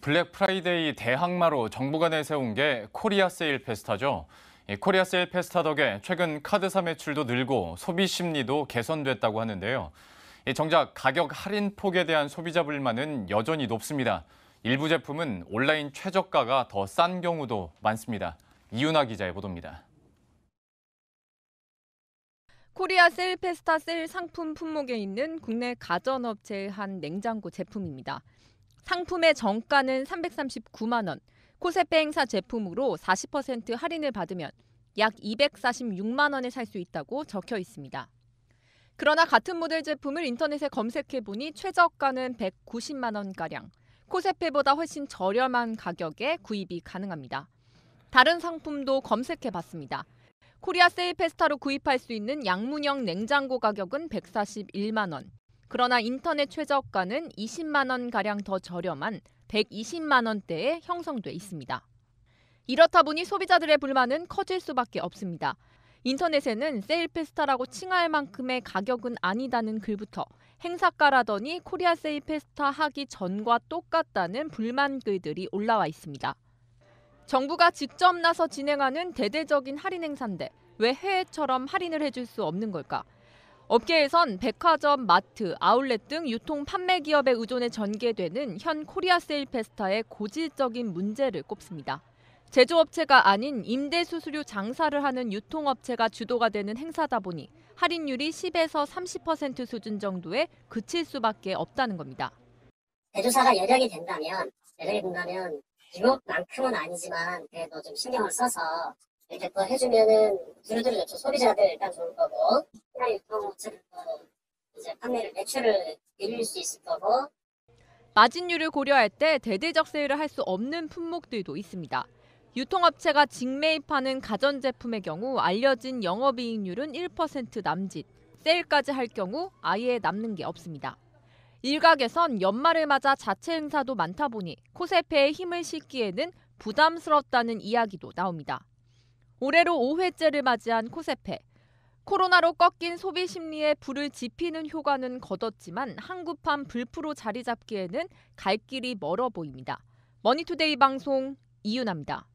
블랙 프라이데이 대항마로 정부가 내세운 게 코리아 세일 페스타죠. 코리아 세일 페스타 덕에 최근 카드사 매출도 늘고 소비 심리도 개선됐다고 하는데요. 정작 가격 할인 폭에 대한 소비자 불만은 여전히 높습니다. 일부 제품은 온라인 최저가가 더 싼 경우도 많습니다. 이윤아 기자의 보도입니다. 코리아 세일 페스타 셀 상품 품목에 있는 국내 가전업체의 한 냉장고 제품입니다. 상품의 정가는 339만 원, 코세페 행사 제품으로 40% 할인을 받으면 약 246만 원에 살 수 있다고 적혀 있습니다. 그러나 같은 모델 제품을 인터넷에 검색해 보니 최저가는 190만 원가량, 코세페보다 훨씬 저렴한 가격에 구입이 가능합니다. 다른 상품도 검색해 봤습니다. 코리아 세이 페스타로 구입할 수 있는 양문형 냉장고 가격은 141만 원, 그러나 인터넷 최저가는 20만 원 가량 더 저렴한 120만 원대에 형성돼 있습니다. 이렇다 보니 소비자들의 불만은 커질 수밖에 없습니다. 인터넷에는 세일 페스타라고 칭할 만큼의 가격은 아니다는 글부터 행사가라더니 코리아 세일 페스타 하기 전과 똑같다는 불만 글들이 올라와 있습니다. 정부가 직접 나서 진행하는 대대적인 할인 행사인데 왜 해외처럼 할인을 해줄 수 없는 걸까? 업계에선 백화점, 마트, 아울렛 등 유통 판매 기업에 의존해 전개되는 현 코리아 세일 페스타의 고질적인 문제를 꼽습니다. 제조업체가 아닌 임대 수수료 장사를 하는 유통업체가 주도가 되는 행사다 보니 할인율이 10에서 30% 수준 정도에 그칠 수밖에 없다는 겁니다. 제조사가 여력이 된다면 여력이 된다면 이것만큼은 아니지만 그래도 좀 신경을 써서 이렇게 또 해주면은 두루두루 소비자들 일단 좋을 거고 그 마진율을 고려할 때 대대적 세일을 할 수 없는 품목들도 있습니다. 유통업체가 직매입하는 가전제품의 경우 알려진 영업이익률은 1% 남짓, 세일까지 할 경우 아예 남는 게 없습니다. 일각에선 연말을 맞아 자체 행사도 많다 보니 코세페에 힘을 싣기에는 부담스럽다는 이야기도 나옵니다. 올해로 5회째를 맞이한 코세페. 코로나로 꺾인 소비 심리에 불을 지피는 효과는 거뒀지만 한국판 불프로 자리 잡기에는 갈 길이 멀어 보입니다. 머니투데이 방송 이윤아입니다.